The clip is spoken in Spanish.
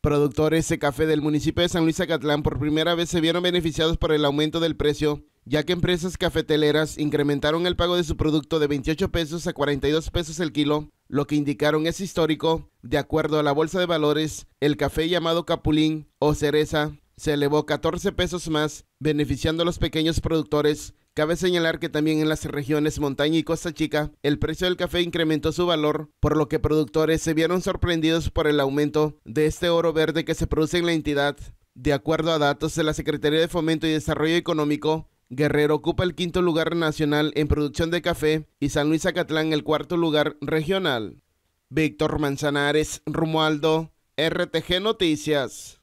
Productores de café del municipio de San Luis Acatlán por primera vez se vieron beneficiados por el aumento del precio, ya que empresas cafeteleras incrementaron el pago de su producto de 28 pesos a 42 pesos el kilo, lo que indicaron es histórico. De acuerdo a la Bolsa de Valores, el café llamado capulín o cereza se elevó 14 pesos más, beneficiando a los pequeños productores Cabe señalar que también en las regiones Montaña y Costa Chica, el precio del café incrementó su valor, por lo que productores se vieron sorprendidos por el aumento de este oro verde que se produce en la entidad. De acuerdo a datos de la Secretaría de Fomento y Desarrollo Económico, Guerrero ocupa el quinto lugar nacional en producción de café y San Luis Acatlán el cuarto lugar regional. Víctor Manzanares, Rumualdo, RTG Noticias.